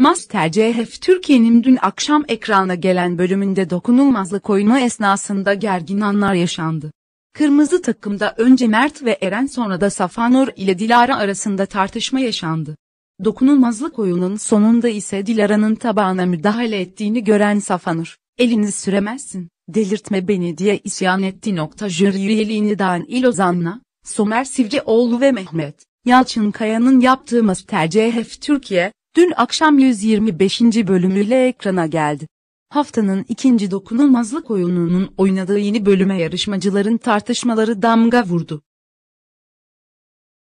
Master CHF Türkiye'nin dün akşam ekrana gelen bölümünde dokunulmazlık oyunu esnasında gergin anlar yaşandı. Kırmızı takımda önce Mert ve Eren sonra da Safanur ile Dilara arasında tartışma yaşandı. Dokunulmazlık oyunun sonunda ise Dilara'nın tabağına müdahale ettiğini gören Safanur, elini süremezsin, delirtme beni diye isyan etti. Nokta jüri üyeliğini dahil Ozan'la, Somer Sivrioğlu ve Mehmet, Yalçın Kaya'nın yaptığı Master CHF Türkiye, dün akşam 125. bölümüyle ekrana geldi. Haftanın ikinci dokunulmazlık oyununun oynadığı yeni bölüme yarışmacıların tartışmaları damga vurdu.